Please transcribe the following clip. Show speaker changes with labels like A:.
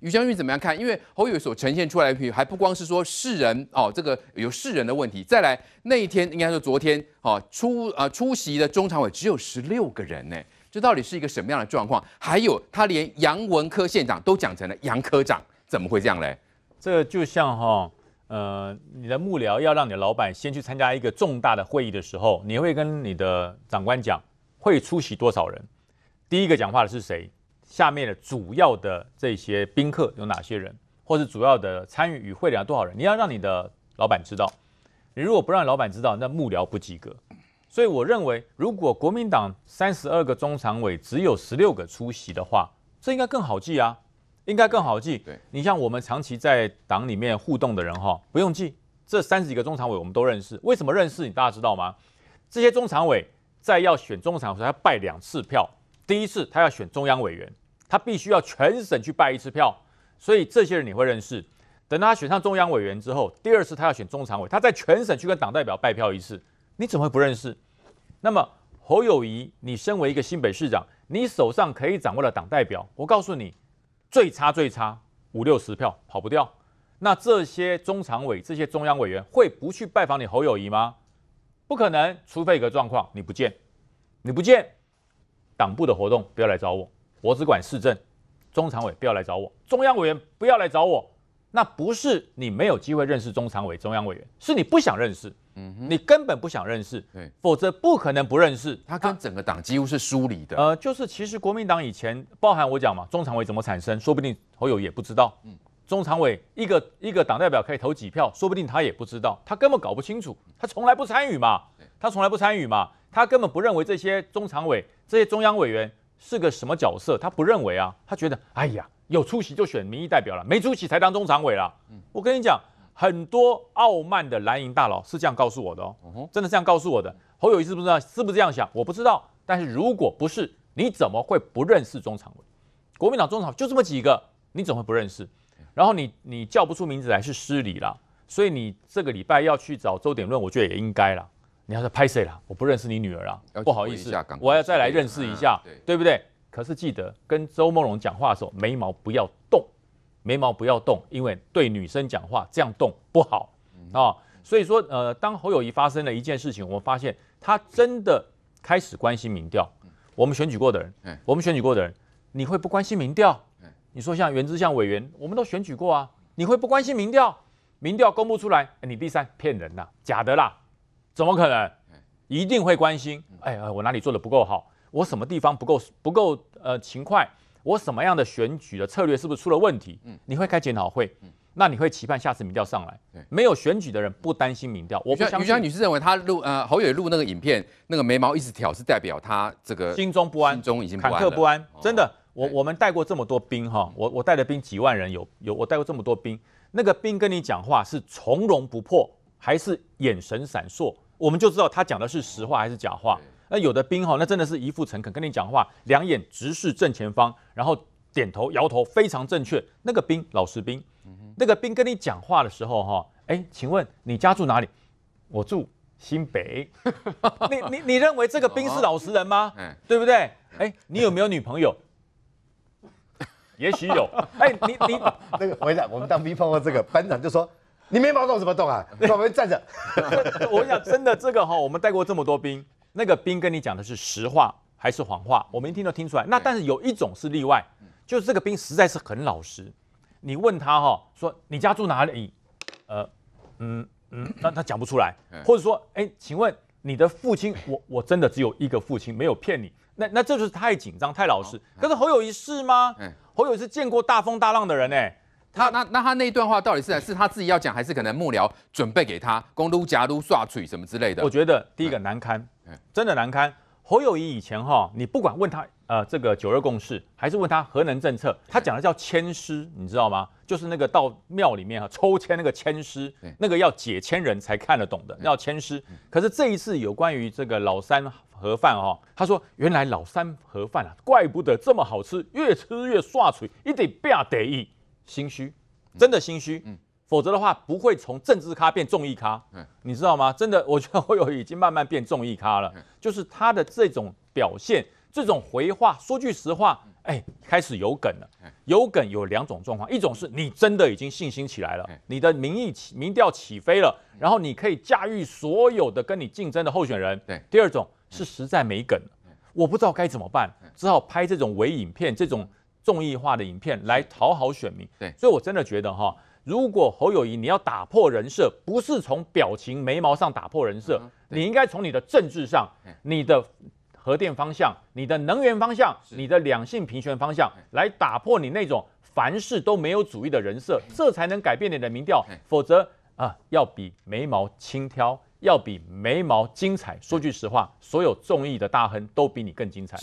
A: 于将军怎么样看？因为侯友所呈现出来的，还不光是说世人哦，这个有世人的问题。再来那一天，应该说昨天，哦，出呃出席的中常委只有十六个人呢，这到底是一个什么样的状况？还有他连杨文科县长都讲成了杨科长，怎么会这样嘞？这就像哈，呃，你的幕僚要让你的老板先去参加一个重大的会议的时候，你会跟你的长官讲会出席多少人，第一个讲话的是谁？下面的主要的这些宾客有哪些人，或是主要的参与与会的多少人？你要让你的老板知道。你如果不让老板知道，那幕僚不及格。所以我认为，如果国民党三十二个中常委只有十六个出席的话，这应该更好记啊，应该更好记。对你像我们长期在党里面互动的人哈，不用记，这三十几个中常委我们都认识。为什么认识？你大家知道吗？这些中常委在要选中常委，他拜两次票，第一次他要选中央委员。他必须要全省去拜一次票，所以这些人你会认识。等他选上中央委员之后，第二次他要选中常委，他在全省去跟党代表拜票一次，你怎么会不认识？那么侯友谊，你身为一个新北市长，你手上可以掌握的党代表，我告诉你，最差最差五六十票跑不掉。那这些中常委、这些中央委员会不去拜访你侯友谊吗？不可能，除非一个状况，你不见，你不见，党部的活动不要来找我。我只管市政，中常委不要来找我，中央委员不要来找我。那不是你没有机会认识中常委、中央委员，是你不想认识。嗯，你根本不想认识。对，否则不可能不认识。他跟整个党几乎是疏离的。呃，就是其实国民党以前包含我讲嘛，中常委怎么产生，说不定侯友也不知道。嗯，中常委一个一个党代表可以投几票，说不定他也不知道，他根本搞不清楚，他从来不参与嘛。他从来不参与嘛，他根本不认为这些中常委、这些中央委员。是个什么角色？他不认为啊，他觉得哎呀，有出息就选民意代表了，没出息才当中常委了。我跟你讲，很多傲慢的蓝营大佬是这样告诉我的哦，真的这样告诉我的。侯友谊是不是是不是这样想？我不知道。但是如果不是，你怎么会不认识中常委？国民党中常委就这么几个，你怎么会不认识？然后你你叫不出名字来是失礼了。所以你这个礼拜要去找周点论，我觉得也应该了。你要是拍谁了？我不认识你女儿啊，不好意思，我要再来认识一下，对不对？可是记得跟周梦龙讲话的时候，眉毛不要动，眉毛不要动，因为对女生讲话这样动不好啊。所以说，呃，当侯友谊发生了一件事情，我们发现他真的开始关心民调。我们选举过的人，我们选举过的人，你会不关心民调？你说像袁志向委员，我们都选举过啊，你会不关心民调？民调公布出来，你第三，骗人啦，假的啦。怎么可能？一定会关心。哎呀，我哪里做的不够好？我什么地方不够不够呃勤快？我什么样的选举的策略是不是出了问题？嗯，你会开检讨会。嗯，那你会期盼下次民调上来。没有选举的人不担心民调。我不相信。于女士认为她录呃侯友录那个影片，那个眉毛一直挑是代表她这个心中不安，心中已经忐忑不安。真的，我我们带过这么多兵哈，我我带的兵几万人有有我带过这么多兵，那个兵跟你讲话是从容不迫，还是眼神闪烁？我们就知道他讲的是实话还是假话。那有的兵哈，那真的是一副诚恳跟你讲话，两眼直视正前方，然后点头摇头非常正确。那个兵老实兵，那个兵跟你讲话的时候哈，哎，请问你家住哪里？我住新北。你你你认为这个兵是老实人吗？对不对？哎，你有没有女朋友？也许有。哎，你你 那个回长，我们当兵碰到这个班长就说。你眉毛动什么动啊？我们站着。我跟你讲，真的，这个哈，我们带过这么多兵，那个兵跟你讲的是实话还是谎话，我们一听都听出来。那但是有一种是例外，就是这个兵实在是很老实。你问他哈，说你家住哪里？呃，嗯嗯，那他讲不出来。或者说，哎，请问你的父亲，我我真的只有一个父亲，没有骗你。那那这就是太紧张、太老实。可是侯友一是吗？侯友是见过大风大浪的人呢。他那那他那一段话到底是是他自己要讲，还是可能幕僚准备给他公都夹都刷嘴什么之类的？我觉得第一个难堪，真的难堪。侯友谊以前哈，你不管问他呃这个九二共识，还是问他核能政策，他讲的叫签师，你知道吗？就是那个到庙里面哈抽签那个签师，那个要解签人才看得懂的，要签师。可是这一次有关于这个老三盒饭哈，他说原来老三盒饭啊，怪不得这么好吃，越吃越刷嘴，一点不得意。心虚，真的心虚。嗯，否则的话不会从政治咖变众议咖。嗯，你知道吗？真的，我觉得我有已经慢慢变众议咖了。就是他的这种表现，这种回话，说句实话，哎，开始有梗了。有梗有两种状况，一种是你真的已经信心起来了，你的民意起，民调起飞了，然后你可以驾驭所有的跟你竞争的候选人。对，第二种是实在没梗了，我不知道该怎么办，只好拍这种伪影片，这种。综艺化的影片来讨好选民，对，所以我真的觉得哈，如果侯友谊你要打破人设，不是从表情眉毛上打破人设，你应该从你的政治上、你的核电方向、你的能源方向、你的两性平权方向来打破你那种凡事都没有主义的人设，这才能改变你的民调。否则啊，要比眉毛轻挑，要比眉毛精彩。说句实话，所有综艺的大亨都比你更精彩。